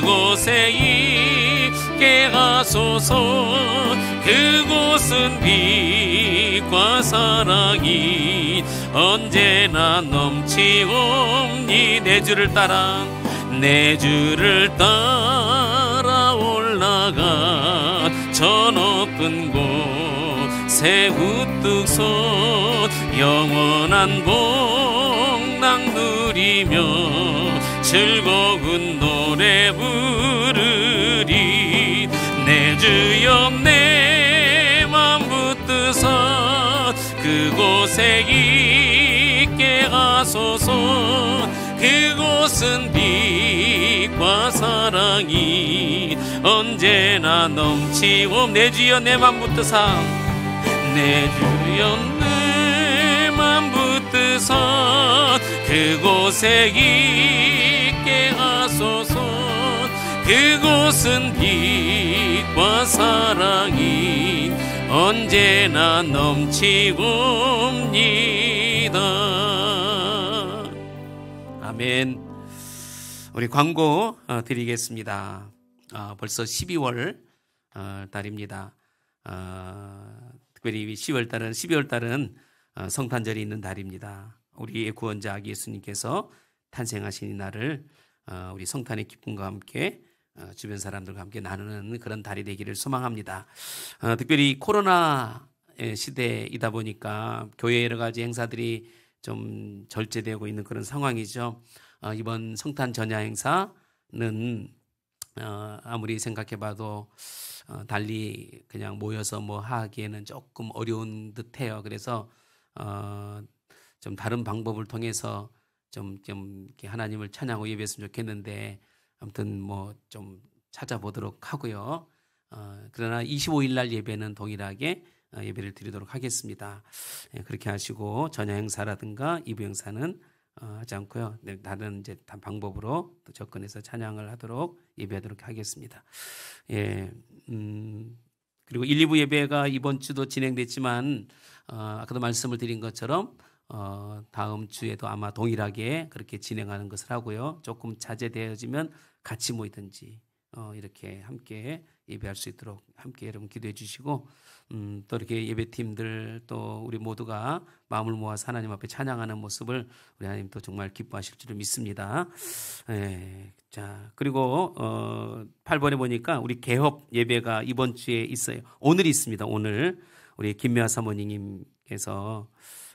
그곳에 있게 하소서 그곳은 빛과 사랑이 언제나 넘치옵니 내 주를 따라 내 주를 따라 올라가 저 높은 곳에 우뚝 서 영원한 복락 누리며 즐거운 노 안색 있게 하소서 그곳은 빛과 사랑이 언제나 넘치고 내 주여 내맘 붙드사 내 주여 내맘 붙드사 그곳에 있게 하소서 그곳은 빛과 사랑이 언제나 넘치옵니다. 아멘. 우리 광고 어, 드리겠습니다. 어, 벌써 12월 어, 달입니다. 특별히 10월 달은 12월 달은 성탄절이 있는 달입니다. 우리의 구원자 예수님께서 탄생하신 이 날을 우리 성탄의 기쁨과 함께 어, 주변 사람들과 함께 나누는 그런 달이 되기를 소망합니다. 어, 특별히 코로나 시대이다 보니까 교회 여러 가지 행사들이 좀 절제되고 있는 그런 상황이죠. 어, 이번 성탄 전야 행사는 아무리 생각해봐도 달리 그냥 모여서 뭐 하기에는 조금 어려운 듯해요. 그래서 좀 다른 방법을 통해서 좀, 좀 하나님을 찬양하고 예배했으면 좋겠는데 아무튼 뭐 좀 찾아보도록 하고요. 어, 그러나 25일 날 예배는 동일하게 어, 예배를 드리도록 하겠습니다. 예, 그렇게 하시고 전야 행사라든가 이부 행사는 어, 하지 않고요. 네, 다른 이제 다 방법으로 또 접근해서 찬양을 하도록 예배하도록 하겠습니다. 예, 음, 그리고 1, 2부 예배가 이번 주도 진행됐지만 어, 아까도 말씀을 드린 것처럼 어, 다음 주에도 아마 동일하게 그렇게 진행하는 것을 하고요. 조금 자제되어지면 같이 모이든지 어, 이렇게 함께 예배할 수 있도록 함께 여러분 기도해 주시고 음, 또 이렇게 예배팀들 또 우리 모두가 마음을 모아서 하나님 앞에 찬양하는 모습을 우리 하나님 도 정말 기뻐하실 줄 믿습니다. 에, 예, 자 그리고 어, 8번에 보니까 우리 개업 예배가 이번 주에 있어요. 오늘 있습니다. 오늘 우리 김미아 사모님께서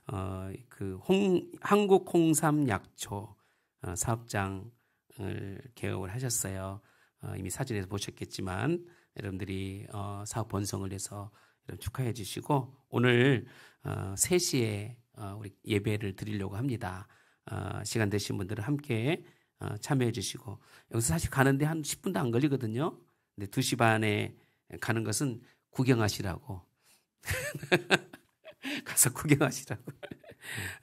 어, 그 홍, 한국 홍삼 약초 어, 사업장 사업을 개업을 하셨어요. 어, 이미 사진에서 보셨겠지만 여러분들이 어, 사업 번성을 해서 여러분 축하해 주시고 오늘 어, 3시에 어, 우리 예배를 드리려고 합니다. 어, 시간 되신 분들은 함께 어, 참여해 주시고 여기서 사실 가는데 한 10분도 안 걸리거든요. 근데 2시 반에 가는 것은 구경하시라고 가서 구경하시라고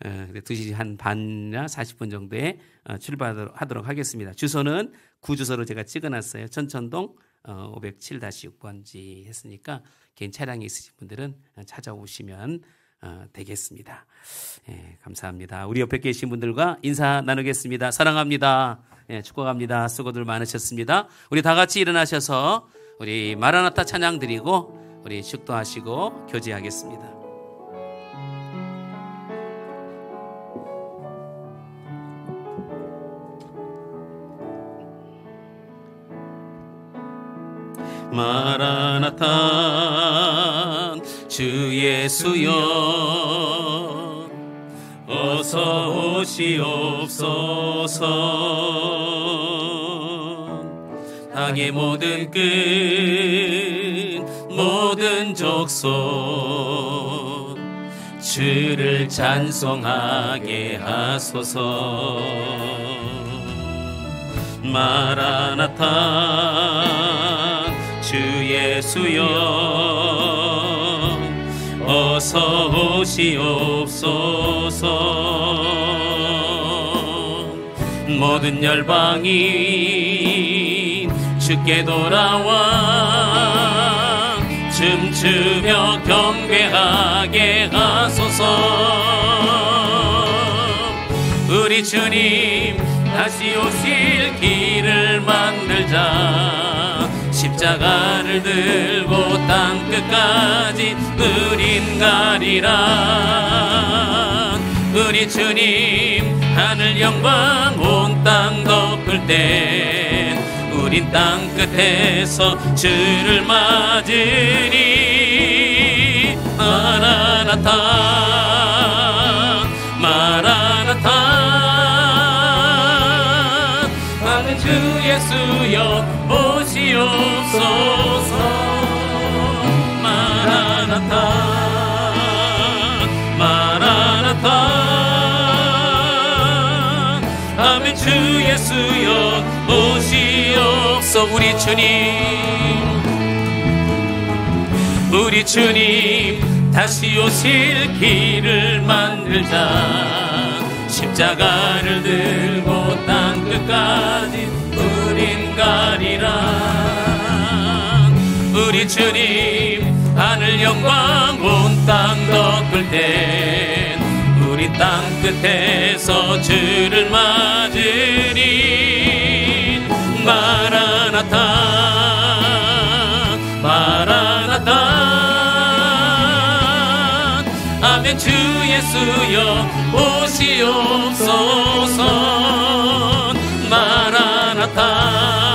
2시 어, 한 반이나 40분 정도에 어, 출발하도록 하겠습니다. 주소는 구주소로 제가 찍어놨어요. 천천동 507-6번지 어, 했으니까 개인 차량이 있으신 분들은 찾아오시면 되겠습니다. 예, 감사합니다. 우리 옆에 계신 분들과 인사 나누겠습니다. 사랑합니다. 예, 축복합니다. 수고들 많으셨습니다. 우리 다 같이 일어나셔서 우리 마라나타 찬양 드리고 우리 식도하시고 교제하겠습니다. 마라나타 주 예수여 어서 오시옵소서 땅의 모든 끝 모든 족속 주를 찬송하게 하소서 마라나타 예수여 어서 오시옵소서 모든 열방이 주께 돌아와 춤추며 경배하게 하소서 우리 주님 다시 오실 길을 만들자 십자가를 들고 땅 끝까지 누린 가리라 우리 주님 하늘 영광 온 땅 덮을 때 우린 땅 끝에서 주를 맞으니 마라나타 마라나타 나는 주 예수여 주옵소서 마라나타 마라나타 아멘 주 예수여 오시옵소 우리 주님 우리 주님 다시 오실 길을 만들자 십자가를 들고 땅 끝까지 우린 가리라 우리 주님 하늘 영광 온 땅 덮을 때 우리 땅 끝에서 주를 맞으리 마라나타 마라나타 아멘 주 예수여 오시옵소서 마라나타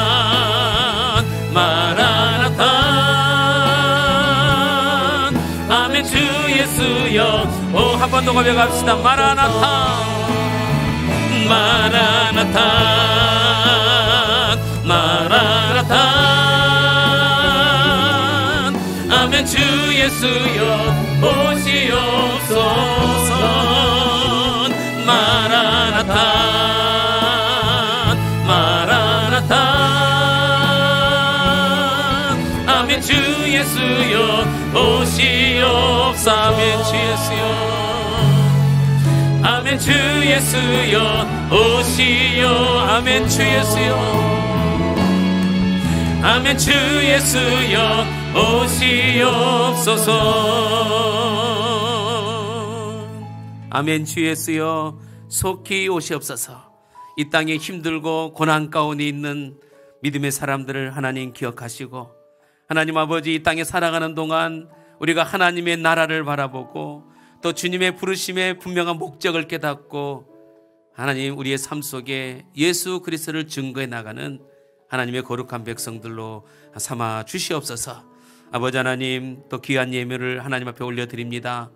한번 더 고백합시다 마라나타 마라나타 마라나타 아멘 주 예수여 오시옵소서 마라나타 마라나타 아멘 주 예수여 오시옵소서 아멘 주 예수여 주 예수여 오시여 아멘 주 예수여 아멘 주 예수여 오시옵소서 아멘 주 예수여 속히 오시옵소서 이 땅에 힘들고 고난 가운데 있는 믿음의 사람들을 하나님 기억하시고 하나님 아버지 이 땅에 살아가는 동안 우리가 하나님의 나라를 바라보고 또 주님의 부르심의 분명한 목적을 깨닫고 하나님 우리의 삶 속에 예수 그리스도를 증거해 나가는 하나님의 거룩한 백성들로 삼아 주시옵소서. 아버지 하나님 또 귀한 예물을 하나님 앞에 올려드립니다.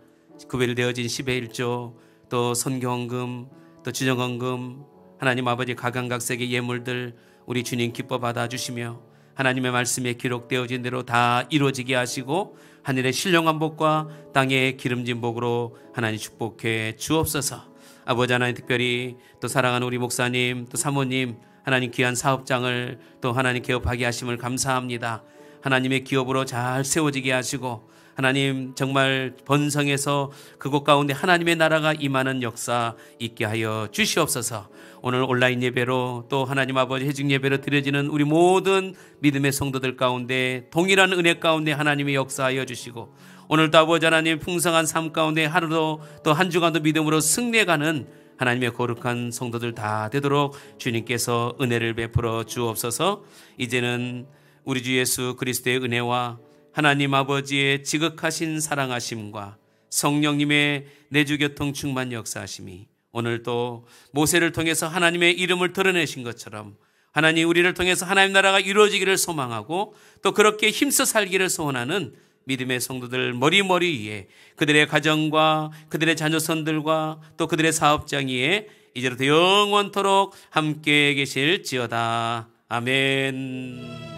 구별되어진 10의 1조 또선교금또 지정헌금 하나님 아버지 가강각색의 예물들 우리 주님 기뻐 받아주시며 하나님의 말씀에 기록되어진 대로 다 이루어지게 하시고 하늘의 신령한 복과 땅의 기름진 복으로 하나님 축복해 주옵소서. 아버지 하나님 특별히 또 사랑하는 우리 목사님 또 사모님 하나님 귀한 사업장을 또 하나님 개업하게 하심을 감사합니다. 하나님의 기업으로 잘 세워지게 하시고 하나님 정말 번성해서 그곳 가운데 하나님의 나라가 임하는 역사 있게 하여 주시옵소서. 오늘 온라인 예배로 또 하나님 아버지 해증 예배로 드려지는 우리 모든 믿음의 성도들 가운데 동일한 은혜 가운데 하나님의 역사하여 주시고 오늘도 아버지 하나님 풍성한 삶 가운데 하루도 또한 주간도 믿음으로 승리해가는 하나님의 거룩한 성도들 다 되도록 주님께서 은혜를 베풀어 주옵소서 이제는 우리 주 예수 그리스도의 은혜와 하나님 아버지의 지극하신 사랑하심과 성령님의 내주교통 충만 역사하심이 오늘도 모세를 통해서 하나님의 이름을 드러내신 것처럼 하나님 우리를 통해서 하나님 나라가 이루어지기를 소망하고 또 그렇게 힘써 살기를 소원하는 믿음의 성도들 머리머리 위에 그들의 가정과 그들의 자녀선들과 또 그들의 사업장 위에 이제부터 영원토록 함께 계실지어다. 아멘.